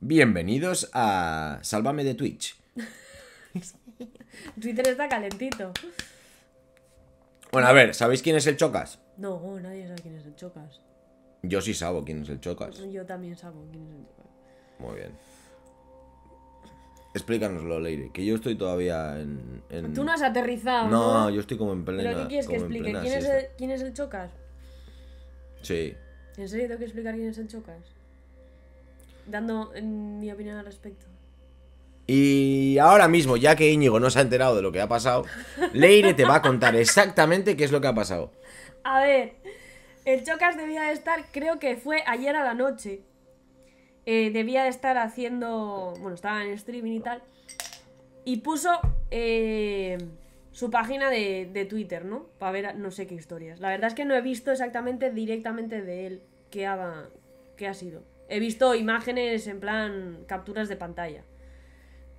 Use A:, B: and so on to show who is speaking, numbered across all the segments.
A: Bienvenidos a Sálvame de Twitch.
B: Twitter está calentito.
A: Bueno, a ver, ¿sabéis quién es el Chocas?
B: No, nadie sabe quién es el Chocas.
A: Yo sí sabo quién es el Chocas.
B: Yo también sabo quién es el Chocas.
A: Muy bien. Explícanoslo, Leire, que yo estoy todavía en, Tú no has aterrizado. No, no, yo estoy como en plena. ¿Pero qué quieres que explique? ¿Quién es, el,
B: ¿Quién es el Chocas? Sí. ¿En serio tengo que explicar quién es el Chocas? dando mi opinión al respecto.
A: Y ahora mismo, ya que Íñigo no se ha enterado de lo que ha pasado,
B: Leire te va
A: a contar exactamente qué es lo que ha pasado.
B: A ver, el Chocas debía de estar, creo que fue ayer a la noche. Eh, debía de estar haciendo. Bueno, estaba en streaming y tal. Y puso eh, su página de, Twitter, ¿no? Para ver no sé qué historias. La verdad es que no he visto exactamente directamente de él qué qué ha sido. He visto imágenes en plan capturas de pantalla.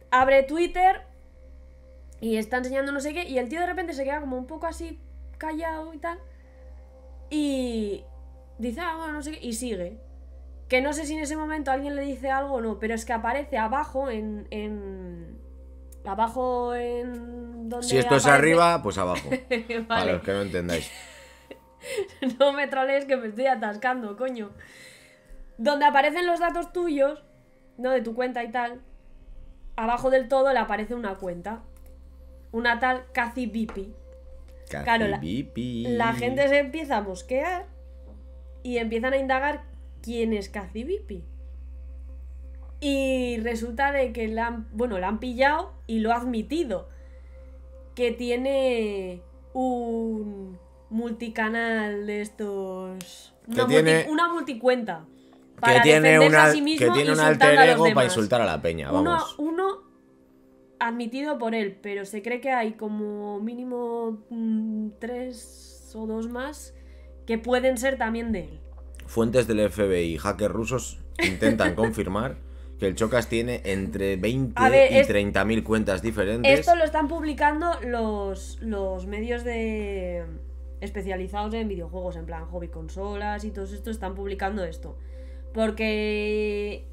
B: Abre Twitter y está enseñando no sé qué y el tío de repente se queda como un poco así callado y tal. Y dice, ah, no sé qué, y sigue. Que no sé si en ese momento alguien le dice algo o no, pero es que aparece abajo en... en... Abajo en... si esto es arriba, pues abajo. Para los
A: que no entendáis.
B: no me trolees que me estoy atascando, coño donde aparecen los datos tuyos, ¿no? De tu cuenta y tal, abajo del todo le aparece una cuenta. Una tal Cathy Bipi. Claro, la, gente se empieza a mosquear y empiezan a indagar quién es Cathy Bipi. Y resulta de que la han, bueno, la han pillado y lo ha admitido. Que tiene un multicanal de estos. una multicuenta que tiene una, que tiene un alter ego para insultar a la peña, vamos. Uno, admitido por él, pero se cree que hay como mínimo mm, tres o dos más que pueden ser también de él.
A: Fuentes del FBI hackers rusos intentan confirmar que el Chocas tiene entre 20 y 30.000 cuentas diferentes. Esto
B: lo están publicando los, los medios de especializados en videojuegos, en plan hobby consolas y todo esto, están publicando esto porque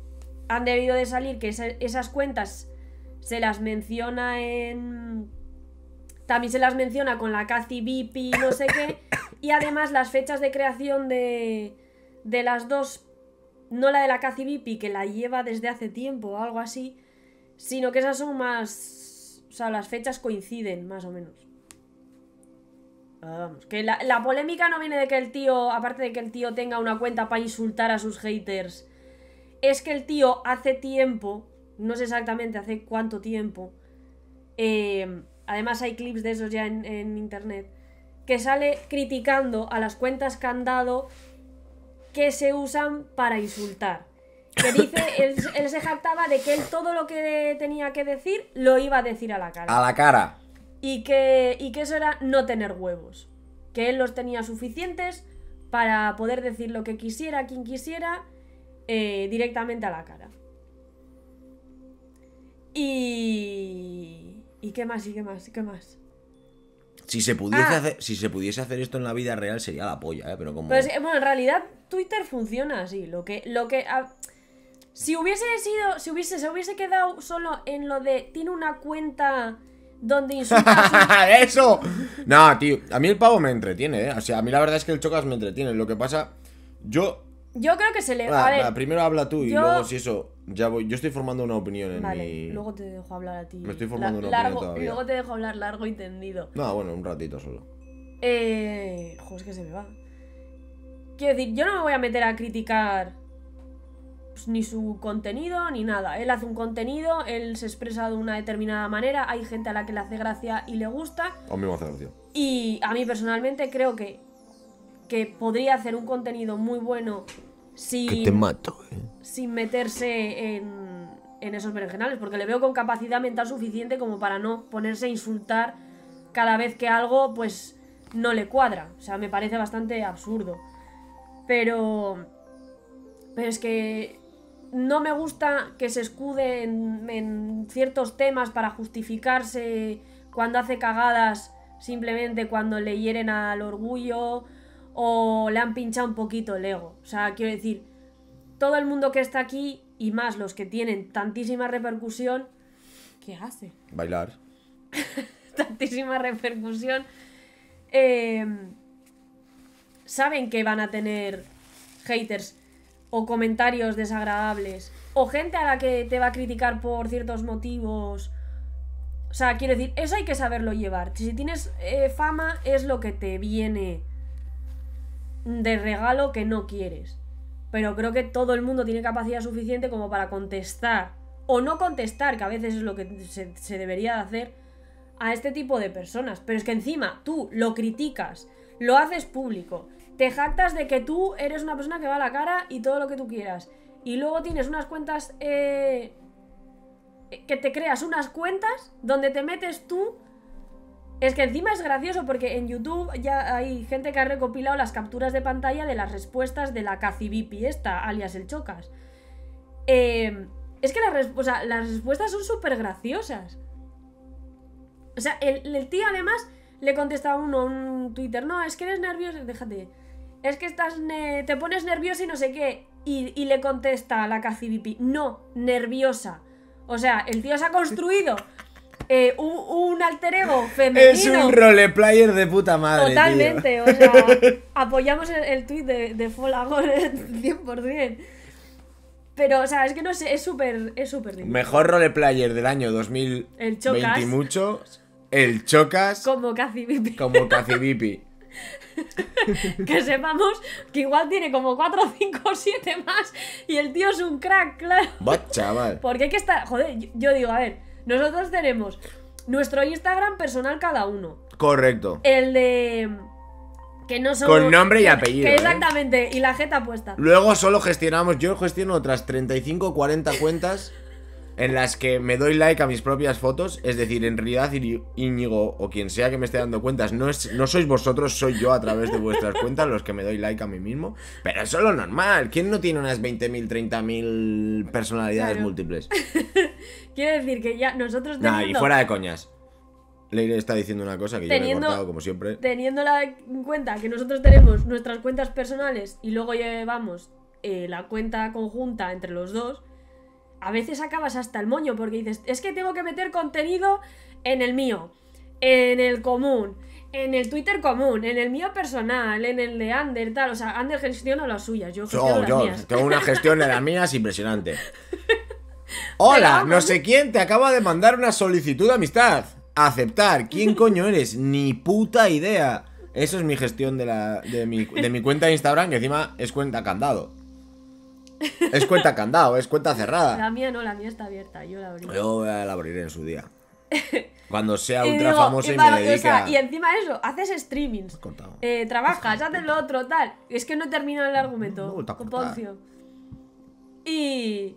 B: han debido de salir que esas cuentas se las menciona en... También se las menciona con la VIP y no sé qué. Y además las fechas de creación de, de las dos, no la de la Cathy VIP que la lleva desde hace tiempo o algo así, sino que esas son más... O sea, las fechas coinciden, más o menos que la, polémica no viene de que el tío, aparte de que el tío tenga una cuenta para insultar a sus haters, es que el tío hace tiempo, no sé exactamente hace cuánto tiempo, em, además hay clips de esos ya en, internet, que sale criticando a las cuentas candado que se usan para insultar. Que dice, él, él se jactaba de que él todo lo que tenía que decir lo iba a decir a la cara. A la cara. Y que, eso era no tener huevos. Que él los tenía suficientes para poder decir lo que quisiera, a quien quisiera, eh, directamente a la cara. Y... ¿Y qué más? ¿Y qué más? ¿Y qué más?
A: Si se, pudiese ah. hacer, esto en la vida real sería la polla, ¿eh? Pero como...
B: bueno, en realidad Twitter funciona así. Lo que... Lo que Si hubiese sido... Si hubiese, se hubiese quedado solo en lo de... Tiene una cuenta donde insultas
A: ¡Eso! No, tío, a mí el pavo me entretiene, ¿eh? O sea, a mí la verdad es que el Chocas me entretiene. Lo que pasa, yo...
B: Yo creo que se le... Va, a
A: primero habla tú y luego si eso... Ya voy, yo estoy formando una opinión en vale, mi... luego
B: te dejo hablar a ti. Me estoy formando una opinión Luego te dejo hablar largo y tendido.
A: No, bueno, un ratito solo.
B: Eh... Joder, es que se me va. Quiero decir, yo no me voy a meter a criticar pues, ni su contenido ni nada. Él hace un contenido, él se expresa de una determinada manera, hay gente a la que le hace gracia y le gusta. A mí me hace gracia. Y a mí personalmente creo que, que podría hacer un contenido muy bueno sin, que te mato, eh. sin meterse en, en esos berenjenales, porque le veo con capacidad mental suficiente como para no ponerse a insultar cada vez que algo pues no le cuadra. O sea, me parece bastante absurdo. Pero... Pero es que no me gusta que se escuden en, ciertos temas para justificarse cuando hace cagadas, simplemente cuando le hieren al orgullo o le han pinchado un poquito el ego. O sea, quiero decir, todo el mundo que está aquí y más los que tienen tantísima repercusión. ¿Qué hace? Bailar. tantísima repercusión. Eh, saben que van a tener haters o comentarios desagradables, o gente a la que te va a criticar por ciertos motivos. O sea, quiero decir, eso hay que saberlo llevar. Si tienes eh, fama, es lo que te viene de regalo que no quieres. Pero creo que todo el mundo tiene capacidad suficiente como para contestar. O no contestar, que a veces es lo que se, debería de hacer a este tipo de personas. Pero es que encima tú lo criticas, lo haces público, te jactas de que tú eres una persona que va a la cara y todo lo que tú quieras. Y luego tienes unas cuentas... Eh, que te creas unas cuentas donde te metes tú es que encima es gracioso porque en YouTube ya hay gente que ha recopilado las capturas de pantalla de las respuestas de la Cacibipi, esta, alias el Chocas. Eh, es que las respuestas son súper graciosas. O sea, el, tío además le contesta a uno un Twitter, no, es que eres nervioso, déjate. Es que estás te pones nervioso y no sé qué. Y, le contesta a la KCBP, no, nerviosa. O sea, el tío se ha construido eh, un, alter ego femenino. Es un
A: roleplayer de puta madre. Totalmente,
B: o sea, apoyamos el, tweet de, de Folagor 100%. Pero, o sea, es que no sé, es súper es súper Mejor
A: roleplayer del año 2020 el y mucho el Chocas.
B: Como Cacibipi.
A: Como Cacibipi.
B: que sepamos que igual tiene como 4, 5, 7 más y el tío es un crack, claro.
A: Va, chaval.
B: Porque hay que estar. Joder, yo, digo, a ver, nosotros tenemos nuestro Instagram personal cada uno.
A: Correcto.
B: El de. Que no somos, Con nombre y apellido. ¿eh? exactamente, y la jeta puesta.
A: Luego solo gestionamos, yo gestiono otras 35 40 cuentas en las que me doy like a mis propias fotos, es decir, en realidad Íñigo o quien sea que me esté dando cuentas, no, es, no sois vosotros, soy yo a través de vuestras cuentas los que me doy like a mí mismo, pero eso es lo normal, ¿quién no tiene unas 20.000, 30.000 personalidades múltiples?
B: Quiero decir que ya nosotros tenemos y fuera de
A: coñas. Leire está diciendo una cosa que yo he como siempre.
B: Teniendo en cuenta que nosotros tenemos nuestras cuentas personales y luego llevamos eh, la cuenta conjunta entre los dos, a veces acabas hasta el moño porque dices, es que tengo que meter contenido en el mío, en el común, en el Twitter común, en el mío personal, en el de Ander, tal. O sea, Ander gestiona las suyas, yo gestiono yo Tengo una
A: gestión de las mías impresionante. Hola, no ¿eh? sé quién te acaba de mandar una solicitud de amistad. Aceptar. ¿Quién coño eres? Ni puta idea. Eso es mi gestión de, la, de, mi, de mi cuenta de Instagram, que encima es cuenta candado. Es cuenta candado, es cuenta cerrada. La
B: mía no, la mía está abierta, yo la abriré.
A: Yo la en su día. Cuando sea ultra famosa y, me dedique Y
B: encima de eso, haces streamings. Eh, trabajas, haces lo otro, tal. Es que no termina el argumento. Y...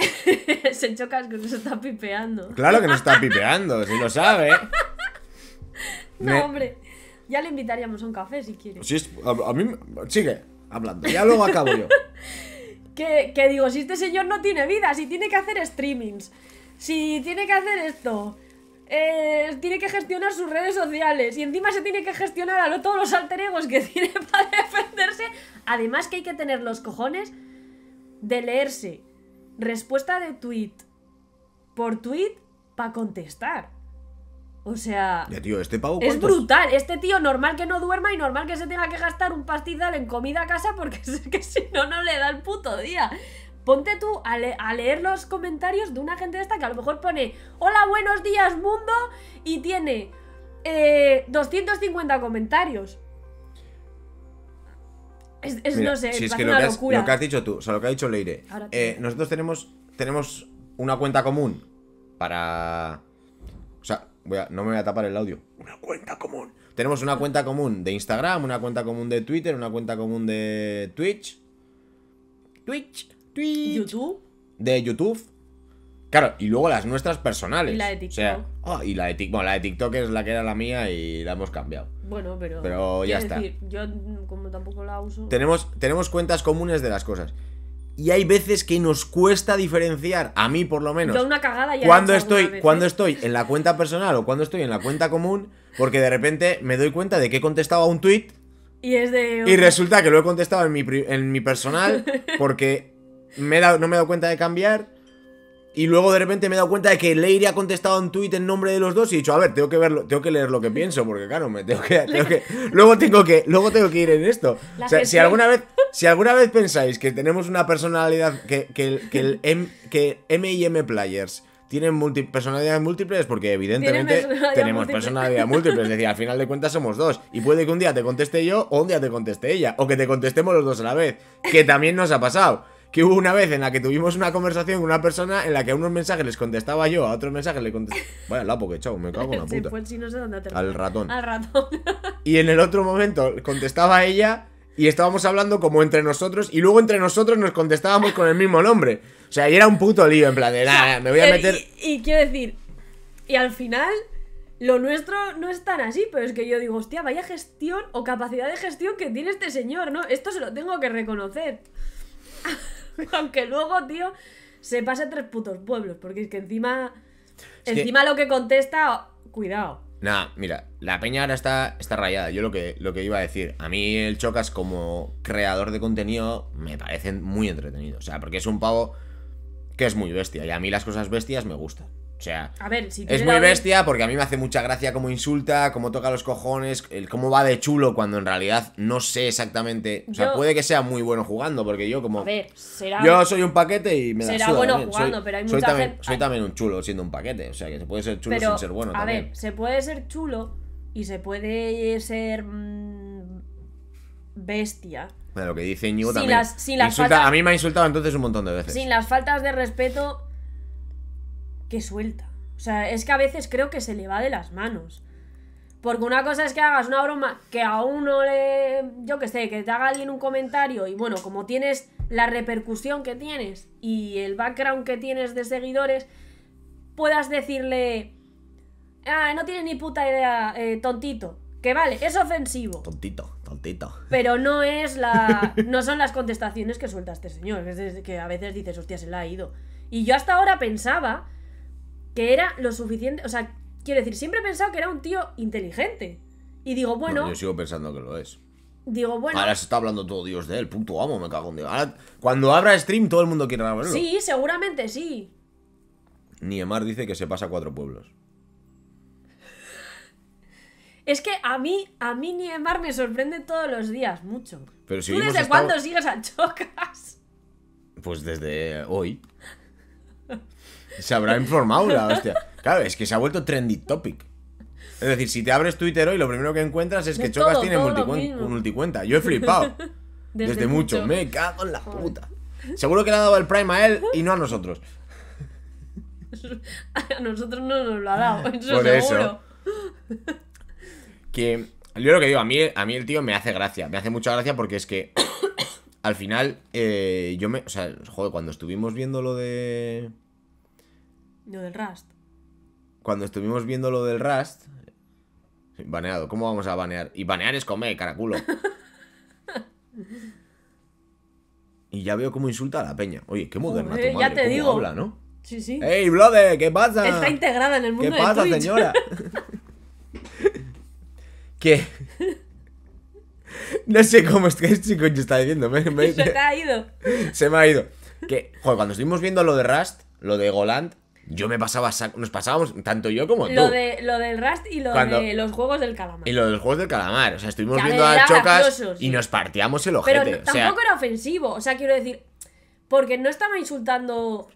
B: Se chocas que nos está pipeando.
A: Claro que se está pipeando, si lo sabe. No, hombre.
B: Ya le invitaríamos a un café si quiere.
A: a, mí... Sigue hablando. Ya luego acabo yo
B: que, digo, si este señor no tiene vida, si tiene que hacer streamings, si tiene que hacer esto, eh, tiene que gestionar sus redes sociales y encima se tiene que gestionar a lo, todos los alter que tiene para defenderse. Además que hay que tener los cojones de leerse respuesta de tweet por tweet para contestar. O sea.
A: ¿este es
B: brutal. Este tío, normal que no duerma y normal que se tenga que gastar un pastizal en comida a casa porque sé que si no, no le da el puto día. Ponte tú a, leer los comentarios de una gente de esta que a lo mejor pone Hola, buenos días, mundo y tiene 250 eh, comentarios. no sé, es lo, una que locura. lo que has
A: dicho tú, o sea, lo que ha dicho Leire. Eh, nosotros tenemos, tenemos una cuenta común para. O sea, no me voy a tapar el audio. Una cuenta común. Tenemos una cuenta común de Instagram, una cuenta común de Twitter, una cuenta común de Twitch.
B: Twitch. Twitch. YouTube.
A: De YouTube. Claro, y luego las nuestras personales. Y la de TikTok. O ah, y la de TikTok. Bueno, la de TikTok es la que era la mía y la hemos cambiado.
B: Bueno, pero. Pero ya está. yo como tampoco la uso.
A: Tenemos, tenemos cuentas comunes de las cosas y hay veces que nos cuesta diferenciar, a mí por lo menos.
B: cuando estoy, cuando ¿eh?
A: estoy en la cuenta personal o cuando estoy en la cuenta común, porque de repente me doy cuenta de que he contestado a un tweet
B: y resulta
A: que lo he contestado en mi en mi personal porque me no me he dado cuenta de cambiar y luego de repente me he dado cuenta de que Leiri ha contestado en tuit en nombre de los dos y he dicho, a ver, tengo que verlo, tengo que leer lo que pienso, porque claro, me tengo que, luego tengo que, luego tengo que ir en esto.
B: o sea, si alguna vez,
A: si alguna vez pensáis que tenemos una personalidad que, que, el, M, que M y M Players tienen personalidades múltiples porque evidentemente tenemos personalidades múltiples. Es decir, al final de cuentas somos dos. Y puede que un día te conteste yo o un día te conteste ella. O que te contestemos los dos a la vez. Que también nos ha pasado que hubo una vez en la que tuvimos una conversación con una persona en la que a unos mensajes les contestaba yo, a otros mensajes le contestaba. Vaya lapo que chao, me cago en la puta. Sí,
B: pues, no sé dónde
A: Al ratón. Al ratón. y en el otro momento contestaba ella y estábamos hablando como entre nosotros y luego entre nosotros nos contestábamos con el mismo nombre. O sea, y era un puto lío, en plan de nada, me voy a eh, meter.
B: Y, quiero decir, y al final lo nuestro no es tan así, pero es que yo digo, hostia, vaya gestión o capacidad de gestión que tiene este señor, ¿no? Esto se lo tengo que reconocer. Aunque luego, tío, se pasa tres putos pueblos. Porque es que encima. encima lo que contesta. Cuidado.
A: Nada, mira, la peña ahora está, está rayada. Yo lo que, lo que iba a decir, a mí el Chocas como creador de contenido me parece muy entretenido O sea, porque es un pavo que es muy bestia. Y a mí las cosas bestias me gustan es muy bestia porque a mí me hace mucha gracia cómo insulta, cómo toca los cojones, cómo va de chulo cuando en realidad no sé exactamente. O sea, puede que sea muy bueno jugando porque yo como... A ver,
B: será... Yo soy
A: un paquete y me da Será bueno jugando, soy, pero hay mucha Soy también un chulo siendo un paquete, o sea que se puede ser chulo sin ser bueno. A ver,
B: se puede ser chulo y se puede ser mm, bestia.
A: que dice a mí me ha insultado entonces un montón de veces. Sin
B: las faltas de respeto que suelta. O sea, es que a veces creo que se le va de las manos. Porque una cosa es que hagas una broma que a uno le. Yo que sé, que te haga alguien un comentario y bueno, como tienes la repercusión que tienes y el background que tienes de seguidores, puedas decirle. Ah, no tienes ni puta idea, eh, tontito. Que vale, es ofensivo. Tontito, tontito. Pero no es la. No son las contestaciones que suelta este señor. Que a veces dices, hostia, se la ha ido. Y yo hasta ahora pensaba que era lo suficiente. O sea, quiero decir, siempre he pensado que era un tío inteligente. Y digo, bueno. yo
A: sigo pensando que lo es.
B: Digo, bueno. Ahora se
A: está hablando todo Dios de él, punto amo, me cago en Dios. Ahora, cuando abra stream, todo el mundo quiere verlo. Sí,
B: seguramente sí.
A: Niemar dice que se pasa a cuatro pueblos.
B: Es que a mí, a mí Niemar me sorprende todos los días, mucho. Pero ¿Tú desde cuándo sigues a Chocas?
A: Pues desde hoy. Se habrá informado la hostia. Claro, es que se ha vuelto trendy topic. Es decir, si te abres Twitter hoy, lo primero que encuentras es que Chocas tiene multicuenta. Yo he flipado.
B: desde, mucho. Me
A: cago en la puta. Seguro que le ha dado el Prime a él y no a nosotros.
B: A nosotros no nos lo ha dado. Eso seguro.
A: Que yo lo que digo, a mí, a mí el tío me hace gracia. Me hace mucha gracia porque es que al final, eh, yo me. O sea, joder, cuando estuvimos viendo lo de. Lo del Rust. Cuando estuvimos viendo lo del Rust. Baneado, ¿cómo vamos a banear? Y banear es comer, caraculo. y ya veo cómo insulta a la peña. Oye, qué moderna ya te digo. habla, ¿no?
B: Sí, sí. ¡Ey, brother!
A: ¿Qué pasa? Está integrada en el mundo ¿Qué pasa, señora? ¿Qué? No sé cómo es que este coño está diciendo. Me, me, se ha ido. Se me ha ido. Que, joder, cuando estuvimos viendo lo de Rust, lo de Goland, yo me pasaba, nos pasábamos, tanto yo como lo tú.
B: lo del Rust y lo de los juegos del calamar.
A: Y lo de los juegos del calamar. O sea, estuvimos viendo a Chocas y nos partíamos el ojete. Pero tampoco
B: era ofensivo. O sea, quiero decir, porque no estaba insultando.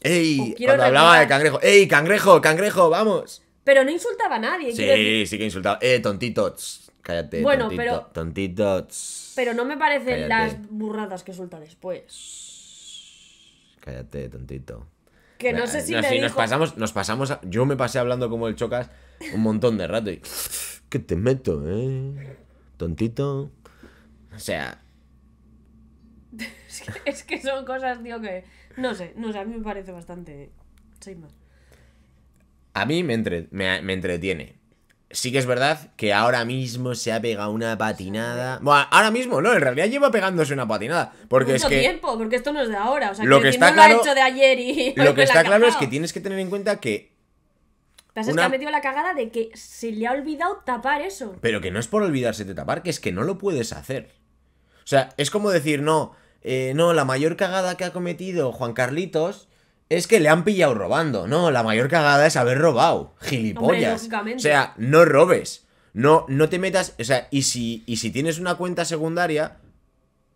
A: ¡Ey! Cuando hablaba de cangrejo. ¡Ey, cangrejo, cangrejo, vamos!
B: Pero no insultaba a nadie. Sí, decir.
A: sí que insultaba. ¡Eh, tontitos cállate. Bueno, pero. tontitos
B: pero no me parecen las burratas que suelta después.
A: Cállate, tontito.
B: Que no sé si nos pasamos,
A: nos pasamos. Yo me pasé hablando como el Chocas un montón de rato y. ¿Qué te meto, eh? Tontito. O sea.
B: es, que, son cosas, tío, que. No sé, no sé, a mí me parece bastante. Seis más.
A: A mí me, me entretiene. Sí que es verdad que ahora mismo se ha pegado una patinada. Bueno, ahora mismo no, en realidad lleva pegándose una patinada. Porque Mucho es que. tiempo,
B: porque esto no es de ahora. O sea, lo que, está claro, de ayer y. Lo que está claro es que
A: tienes que tener en cuenta que.
B: ¿Te que ha metido la cagada de que se le ha olvidado tapar eso.
A: Pero que no es por olvidarse de tapar, que es que no lo puedes hacer. O sea, es como decir, no, eh, no, la mayor cagada que ha cometido Juan Carlitos es que le han pillado robando. No, la mayor cagada es haber robado. Gilipollas. o sea, no robes. No, no te metas. O sea, y si, y si tienes una cuenta secundaria,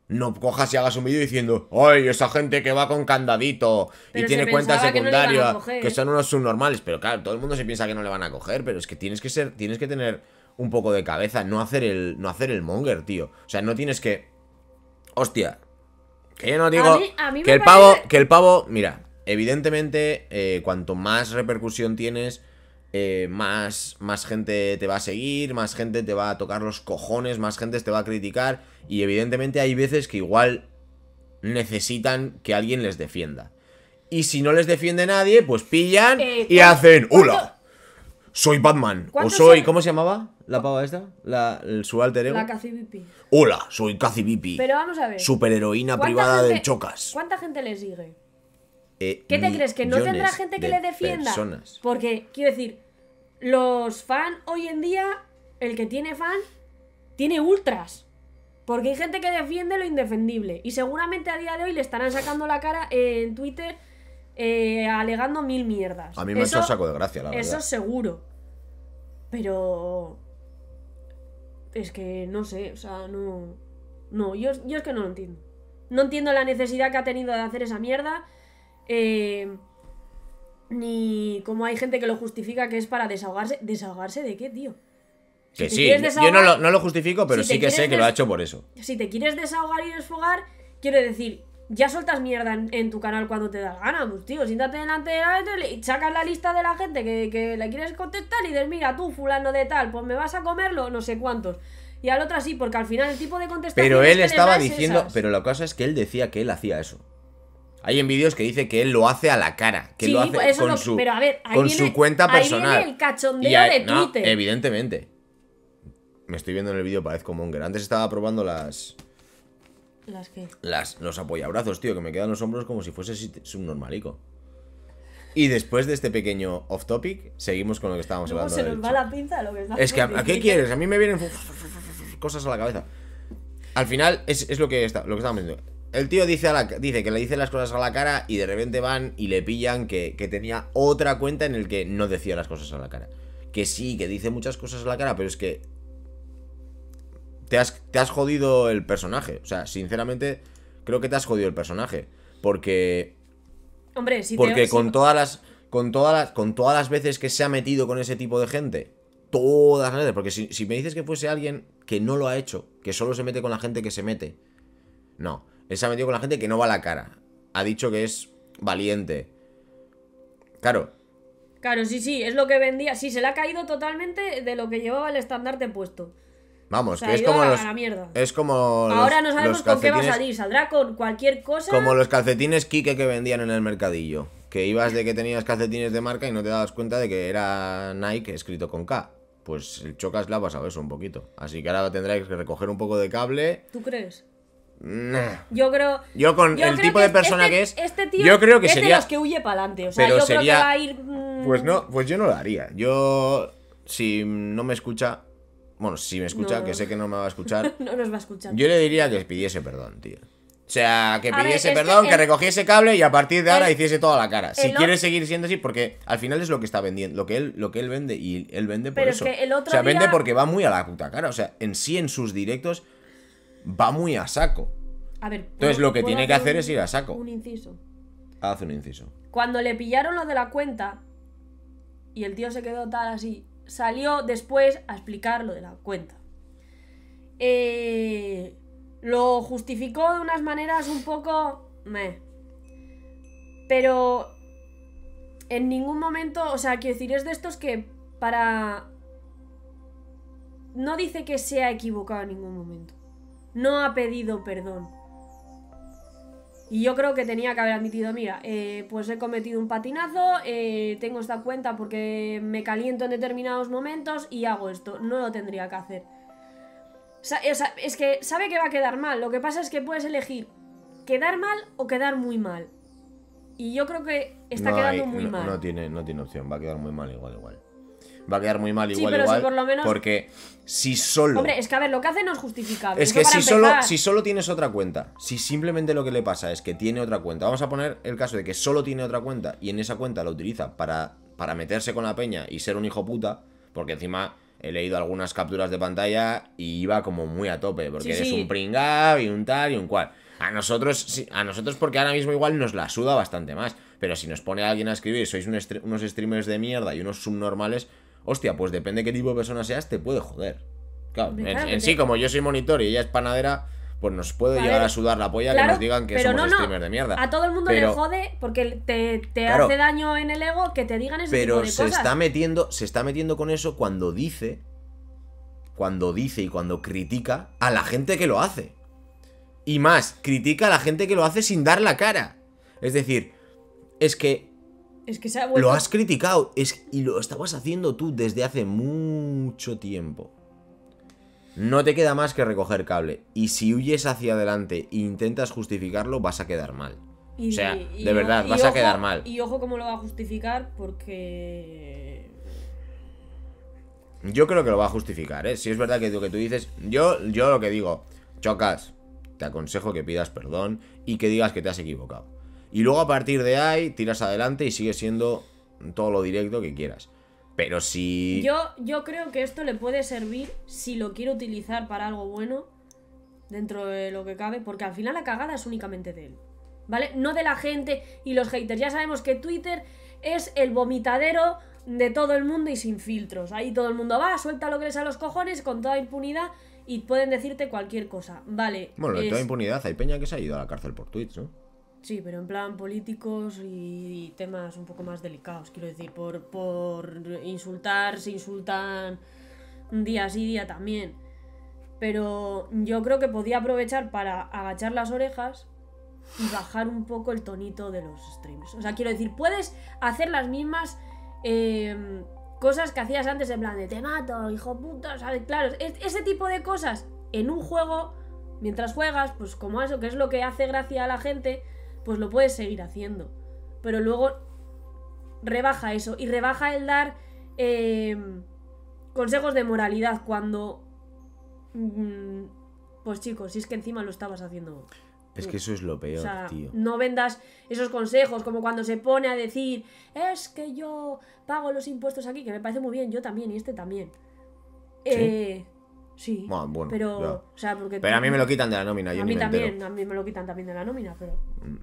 A: no cojas y hagas un vídeo diciendo, ¡ay, esa gente que va con candadito y tiene cuenta secundaria! Que, son unos subnormales. Pero claro, todo el mundo se piensa que no le van a coger, pero es que tienes que ser, tienes que tener un poco de cabeza, no hacer el, no hacer el monger, tío. O sea, no tienes que. Hostia. Que yo no digo. que el pavo, que el pavo, mira, Evidentemente, eh, cuanto más repercusión tienes, eh, más, más gente te va a seguir, más gente te va a tocar los cojones, más gente te va a criticar. Y evidentemente hay veces que igual necesitan que alguien les defienda. Y si no les defiende nadie, pues pillan eh, y hacen ¡Hola! Soy Batman. O soy... ¿Cómo se llamaba la pava esta? La, el, ego. Hola, soy Cacibipi. Pero vamos a ver. Superheroína privada de Chocas.
B: ¿Cuánta gente le sigue? Eh, ¿Qué te crees? ¿Que no tendrá gente que le defienda? Porque, quiero decir, los fans hoy en día, el que tiene fan, tiene ultras. Porque hay gente que defiende lo indefendible. Y seguramente a día de hoy le estarán sacando la cara en Twitter eh, alegando mil mierdas. A mí me eso, ha saco de gracia, la verdad. Eso seguro. Pero. Es que no sé, o sea, no. No, yo, yo es que no lo entiendo. No entiendo la necesidad que ha tenido de hacer esa mierda. Eh, ni como hay gente que lo justifica que es para desahogarse. ¿Desahogarse de qué, tío? que sí, yo no lo, justifico, pero sí que sé que lo ha hecho por eso. Si te quieres desahogar y desfogar, quiero decir, ya soltas mierda en, tu canal cuando te das ganas, pues, tío. Siéntate delante de la y sacas la lista de la gente que, le quieres contestar y dices, mira, tú, fulano de tal, pues me vas a comerlo, no sé cuántos y al otro sí, porque al final el tipo de contestación. Pero él estaba diciendo.
A: Pero la cosa es que él decía que él hacía eso. Hay en vídeos que dice que él lo hace a la cara, que lo hace con, su, pero a ver, con su cuenta personal. el
B: cachondeo de Twitter.
A: evidentemente. Me estoy viendo en el vídeo, parezco Monger. Antes estaba probando las... ¿Las qué? los apoyabrazos, tío, que me quedan los hombros como si fuese un subnormalico. Y después de este pequeño off topic, seguimos con lo que estábamos hablando. se nos va
B: la pinza lo que está Es que, qué quieres?
A: A mí me vienen cosas a la cabeza. Al final, es, lo, que está, lo que estábamos diciendo. El tío dice, que le dice las cosas a la cara y de repente van y le pillan que, tenía otra cuenta en el que no decía las cosas a la cara. Que sí, que dice muchas cosas a la cara, pero es que te has, jodido el personaje. O sea, sinceramente, creo que te has jodido el personaje. Porque.
B: Hombre, sí, Porque con
A: todas las. Con todas las. Con todas las veces que se ha metido con ese tipo de gente. Todas las veces. Porque si, si, me dices que fuese alguien que no lo ha hecho, que solo se mete con la gente que se mete. No. Se ha metido con la gente que no va a la cara. Ha dicho que es valiente. Claro.
B: Claro, sí, sí, es lo que vendía. Sí, se le ha caído totalmente de lo que llevaba el estandarte puesto.
A: Vamos, que es como Es como. Ahora no sabemos con qué va a salir.
B: Saldrá con cualquier cosa. Como los
A: calcetines Kike que vendían en el mercadillo. Que ibas de que tenías calcetines de marca y no te dabas cuenta de que era Nike escrito con K. Pues el Chocas la vas a eso un poquito. Así que ahora tendréis que recoger un poco de cable. ¿Tú crees? Yo
B: creo. Yo con el tipo de este persona que es. Este yo creo que sería, los que huye para adelante. O sea, yo creo que va a ir. Mm, pues no,
A: pues yo no lo haría. Yo. Si no me escucha. Bueno, si me escucha, que sé que no me va a escuchar.
B: no nos va a escuchar. Yo le
A: diría que pidiese perdón, tío. O sea, que pidiese perdón, que, recogiese cable y a partir de ahora hiciese toda la cara. Si quiere seguir siendo así, porque al final es lo que está vendiendo, lo que él, lo que él vende y él vende por pero Es que el otro o sea, vende porque va muy a la puta cara. O sea, en sí, en sus directos, va muy a saco.
B: A ver. Entonces lo que tiene que hacer es ir a saco. Un inciso.
A: Haz un inciso.
B: Cuando le pillaron lo de la cuenta y el tío se quedó tal así, salió después a explicar lo de la cuenta. Eh, lo justificó de unas maneras un poco... Meh. Pero en ningún momento, o sea, quiero decir, es de estos que para... No dice que se ha equivocado en ningún momento no ha pedido perdón. Y yo creo que tenía que haber admitido, mira, eh, pues he cometido un patinazo, eh, tengo esta cuenta porque me caliento en determinados momentos y hago esto. No lo tendría que hacer. es que sabe que va a quedar mal. Lo que pasa es que puedes elegir quedar mal o quedar muy mal. Y yo creo que está quedando muy mal. No
A: tiene, no tiene opción, va a quedar muy mal igual, igual va a quedar muy mal igual, igual. Porque si solo. Hombre,
B: es que a ver, lo que hace no es justificable. Es que si solo, si
A: solo tienes otra cuenta, si simplemente lo que le pasa es que tiene otra cuenta, vamos a poner el caso de que solo tiene otra cuenta y en esa cuenta la utiliza para, para meterse con la peña y ser un hijo puta, porque encima he leído algunas capturas de pantalla y iba como muy a tope, porque es eres un pringab y un tal y un cual. A nosotros, a nosotros porque ahora mismo igual nos la suda bastante más. Pero si nos pone alguien a escribir, sois unos streamers de mierda y unos subnormales, hostia, pues depende de qué tipo de persona seas, te puede joder. en, sí, como yo soy monitor y ella es panadera, pues nos puede llegar a sudar la polla que nos digan que somos streamers de mierda. A todo el mundo le
B: jode porque te, hace daño en el ego que te digan eso. pero de se Está
A: metiendo, se está metiendo con eso cuando dice, cuando dice y cuando critica a la gente que lo hace. Y más, critica a la gente que lo hace sin dar la cara. Es decir, es que
B: es que Lo has
A: criticado es, y lo estabas haciendo tú desde hace mucho tiempo. No te queda más que recoger cable. Y si huyes hacia adelante e intentas justificarlo, vas a quedar mal. o sea, de verdad, vas a quedar mal.
B: Y ojo cómo lo va a justificar porque...
A: Yo creo que lo va a justificar, ¿eh? Si es verdad que lo que tú dices... Yo, yo lo que digo, chocas, te aconsejo que pidas perdón y que digas que te has equivocado. Y luego a partir de ahí tiras adelante y sigue siendo todo lo directo que quieras. Pero si...
B: Yo, yo creo que esto le puede servir si lo quiero utilizar para algo bueno dentro de lo que cabe, porque al final la cagada es únicamente de él. ¿Vale? No de la gente y los haters. Ya sabemos que Twitter es el vomitadero de todo el mundo y sin filtros. Ahí todo el mundo va, suelta lo que les a los cojones con toda impunidad y pueden decirte cualquier cosa. Vale. Bueno, de toda impunidad
A: hay peña que se ha ido a la cárcel por tweets, ¿no?
B: Sí, pero en plan políticos y, temas un poco más delicados, quiero decir, por, por insultar, se insultan día sí, día también. Pero yo creo que podía aprovechar para agachar las orejas y bajar un poco el tonito de los streams. O sea, quiero decir, puedes hacer las mismas em, cosas que hacías antes, en plan de te mato, hijo puta, ¿sabes? Claro, ese tipo de cosas en un juego, mientras juegas, pues como eso, que es lo que hace gracia a la gente, pues lo puedes seguir haciendo. Pero luego rebaja eso y rebaja el dar em, consejos de moralidad cuando... Mm, pues chicos, si es que encima lo estabas haciendo... Es que eso
A: es lo peor, tío.
B: No vendas esos consejos, como cuando se pone a decir, es que yo pago los impuestos aquí, que me parece muy bien, yo también y este también. Eh, Sí. Bueno, pero, pero a mí me lo quitan de la nómina. a mí también, a mí me lo quitan también de la nómina, pero. Mm.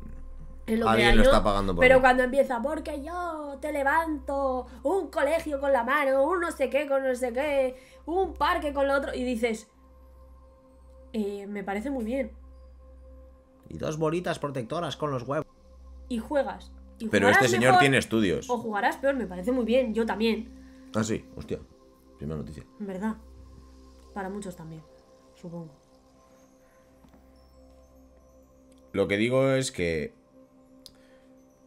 B: Alguien lo está pagando por Pero cuando empieza, porque yo te levanto un colegio con la mano, un no sé qué con no sé qué, un parque con lo otro, y dices, eh, me parece muy bien.
A: Y dos bolitas protectoras con los huevos.
B: Y juegas. pero este señor tiene estudios. O jugarás peor, me parece muy bien, yo también.
A: Ah, sí, hostia. Primera noticia.
B: ¿Verdad? Para muchos también, supongo.
A: Lo que digo es que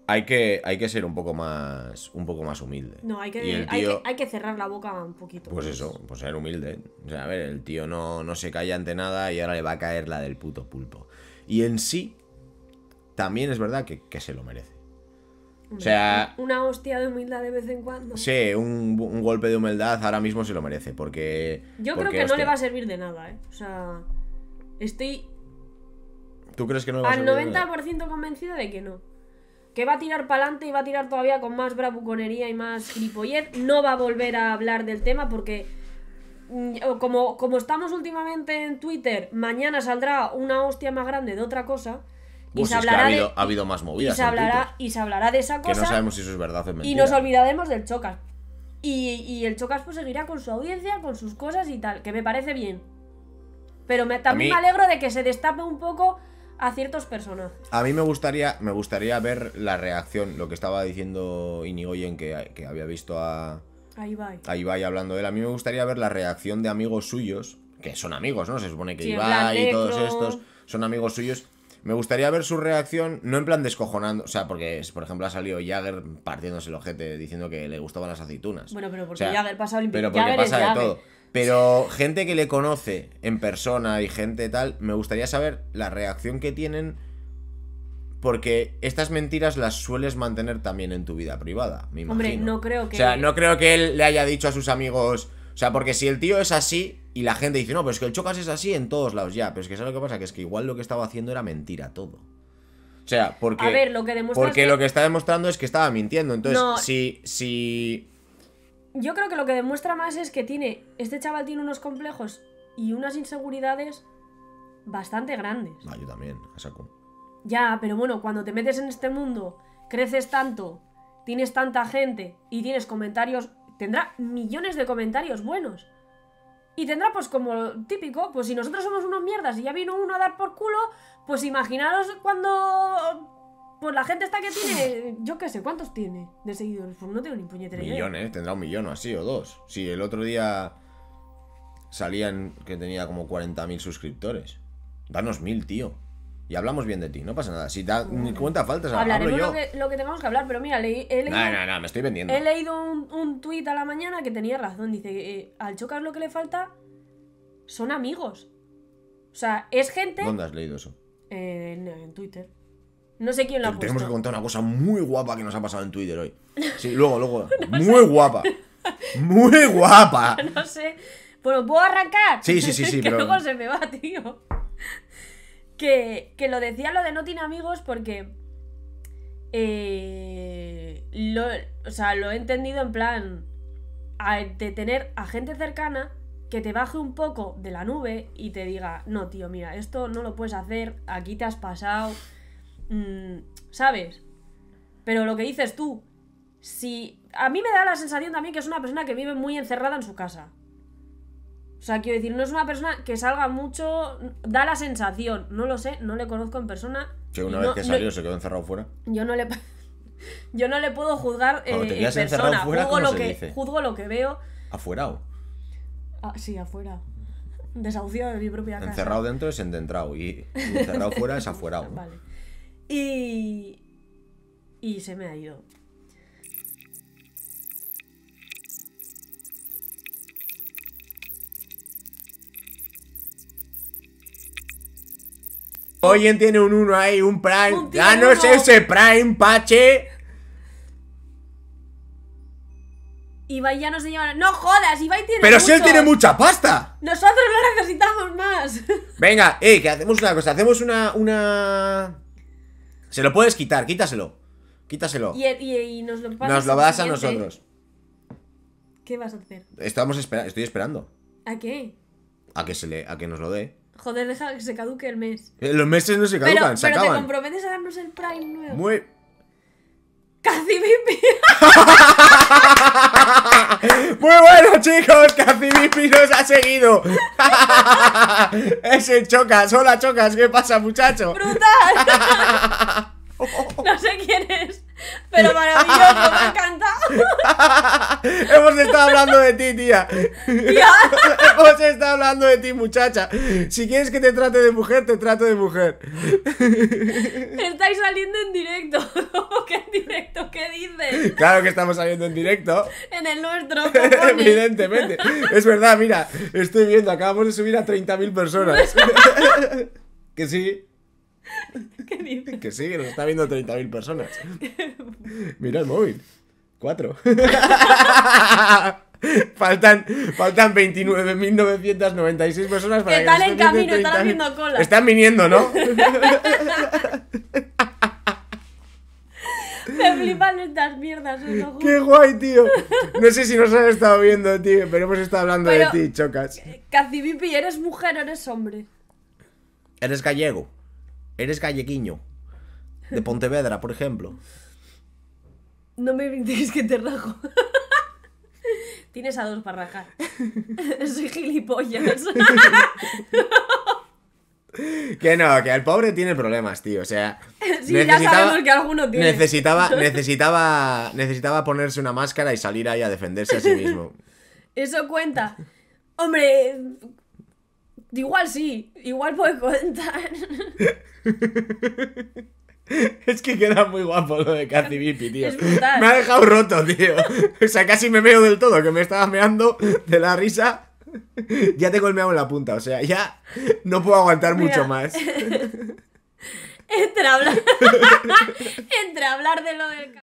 A: hay que, hay que ser un poco más un poco más humilde. No, hay que,
B: cerrar la boca un poquito. Pues
A: eso, pues ser humilde. O sea, a ver, el tío no, se calla ante nada y ahora le va a caer la del puto pulpo. Y en sí, también es verdad que se lo merece
B: sea, una hostia de humildad de vez en cuando. Sí,
A: un, golpe de humildad ahora mismo se lo merece, porque... Yo creo que no le va a
B: servir de nada, ¿eh? O sea, estoy...
A: ¿Tú crees que no va a Al 90%
B: convencido de que no. Que va a tirar para adelante y va a tirar todavía con más bravuconería y más gripollez No va a volver a hablar del tema porque... Mm, como, como estamos últimamente en Twitter, mañana saldrá una hostia más grande de otra cosa
A: pues es que ha, habido, ha habido más movidas. Y se, hablará,
B: y se hablará de esa cosa. Que no sabemos
A: si eso es verdad o es Y nos
B: olvidaremos del Chocas. Y, el Chocas pues seguirá con su audiencia, con sus cosas y tal, que me parece bien. Pero también me alegro de que se destape un poco a ciertos personas.
A: A mí me gustaría, me gustaría ver la reacción, lo que estaba diciendo Inigoyen, que, que había visto a, ahí Ibai. hablando de él. A mí me gustaría ver la reacción de amigos suyos, que son amigos, ¿no? Se supone que Ibai y todos estos son amigos suyos me gustaría ver su reacción, no en plan descojonando, o sea, porque por ejemplo ha salido Jagger partiéndose el ojete diciendo que le gustaban las aceitunas. Bueno,
B: pero porque Jagger pasa Pero porque pasa de todo.
A: Pero gente que le conoce en persona y gente tal, me gustaría saber la reacción que tienen porque estas mentiras las sueles mantener también en tu vida privada, me imagino. Hombre, no
B: creo que... O sea, no
A: creo que él le haya dicho a sus amigos, o sea, porque si el tío es así y la gente dice, no, pero es que el Chocas es así en todos lados, ya. Pero es que ¿sabes lo que pasa? Que es que igual lo que estaba haciendo era mentira todo. O sea, porque. A ver,
B: lo que demuestra. Porque lo
A: que está demostrando es que estaba mintiendo. Entonces, si.
B: Yo creo que lo que demuestra más es que tiene. Este chaval tiene unos complejos y unas inseguridades bastante grandes.
A: yo también, a saco.
B: Ya, pero bueno, cuando te metes en este mundo, creces tanto, tienes tanta gente y tienes comentarios tendrá millones de comentarios buenos. Y tendrá, pues, como típico, pues si nosotros somos unos mierdas y ya vino uno a dar por culo, pues imaginaros cuando. Pues la gente está que tiene. Yo qué sé, ¿cuántos tiene de seguidores? Pues no tengo ni puñetera idea.
A: Millones, tendrá un millón así, o dos. Si el otro día salían que tenía como 40.000 suscriptores. Danos mil, tío y hablamos bien de ti, no pasa nada. Si da cuenta faltas, hablaremos yo. Lo, que,
B: lo que tengamos que hablar, pero mira, leí, he leído. No, no,
A: no, me estoy vendiendo. He
B: leído un, un tuit a la mañana que tenía razón. Dice que eh, al chocar lo que le falta son amigos. O sea, es gente. ¿Dónde has leído eso? Eh, en, Twitter. No sé quién lo ha Tenemos que
A: contar una cosa muy guapa que nos ha pasado en Twitter hoy. Sí, luego, luego. muy guapa. Muy guapa.
B: no sé. Bueno, ¿puedo arrancar? Sí, sí, sí, sí. que pero... luego se me va, tío que, lo decía lo de no tiene amigos porque. Eh, lo, o sea, lo he entendido en plan. de tener a gente cercana que te baje un poco de la nube y te diga, no, tío, mira, esto no lo puedes hacer, aquí te has pasado. Mm, ¿Sabes? Pero lo que dices tú, si. A mí me da la sensación también que es una persona que vive muy encerrada en su casa. O sea, quiero decir, no es una persona que salga mucho, da la sensación, no lo sé, no le conozco en persona. Que una vez que salió
A: se quedó encerrado fuera.
B: Yo no le, yo no le puedo juzgar te eh, en persona. Fuera, juzgo, lo que, juzgo lo que veo. ¿Afuera Ah, sí, afuera. Desahuciado de mi propia casa. Encerrado
A: dentro es endentrado y,
B: y encerrado fuera es afuera. Vale. Y. Y se me ha ido.
A: Oyen tiene un 1 ahí, un Prime. no es ese Prime, Pache.
B: Ibai ya no se lleva. ¡No jodas! Ibai tiene. Pero si él tiene
A: mucha pasta.
B: Nosotros no necesitamos más.
A: Venga, eh, que hacemos una cosa. Hacemos una. una... Se lo puedes quitar, quítaselo. Quítaselo.
B: Y, nos lo pasas. das a nosotros. ¿Qué vas a hacer?
A: Estamos estoy esperando. ¿A qué? A que se le. a que nos lo dé.
B: Joder, deja que se caduque el mes.
A: Eh, los meses no se caducan, se acaban pero te
B: comprometes a darnos el Prime nuevo. Muy... Casi
A: Muy bueno, chicos. bipi nos ha seguido. Ese Chocas. Hola, Chocas. ¿Qué pasa, muchacho?
B: ¡Brutal! no sé quién es pero maravilloso, me encanta.
A: Hemos estado hablando de ti, tía. Hemos estado hablando de ti, muchacha. Si quieres que te trate de mujer, te trato de mujer.
B: Estáis saliendo en directo. ¿Qué en directo? ¿Qué dices?
A: Claro que estamos saliendo en directo.
B: En el nuestro. Evidentemente. Es
A: verdad, mira, estoy viendo, acabamos de subir a 30.000 personas. que sí. Que sí, que nos está viendo 30.000 personas. Mira el móvil. Cuatro. faltan faltan 29.996 personas para que, que están en camino, están haciendo cola. Están viniendo, ¿no?
B: Me flipan estas mierdas,
A: ¡Qué guay, tío! No sé si nos han estado viendo, tío, pero hemos estado hablando de ti, chocas.
B: Cacibipi, ¿eres mujer o eres hombre?
A: Eres gallego eres gallequiño. de Pontevedra, por ejemplo.
B: No me digas que te rajo. Tienes a dos para rajar. Soy gilipollas.
A: que no, que el pobre tiene problemas, tío. O sea. Sí, necesitaba, ya sabemos que alguno tiene. Necesitaba, necesitaba, necesitaba ponerse una máscara y salir ahí a defenderse a sí mismo.
B: Eso cuenta. Hombre, Igual sí, igual puede contar.
A: Es que queda muy guapo lo de Cathy Bipi, tío. Me ha dejado roto, tío. O sea, casi me meo del todo, que me estaba meando de la risa. Ya tengo el meado en la punta, o sea, ya no puedo aguantar mucho más.
B: Entra a hablar. Entra a hablar de lo del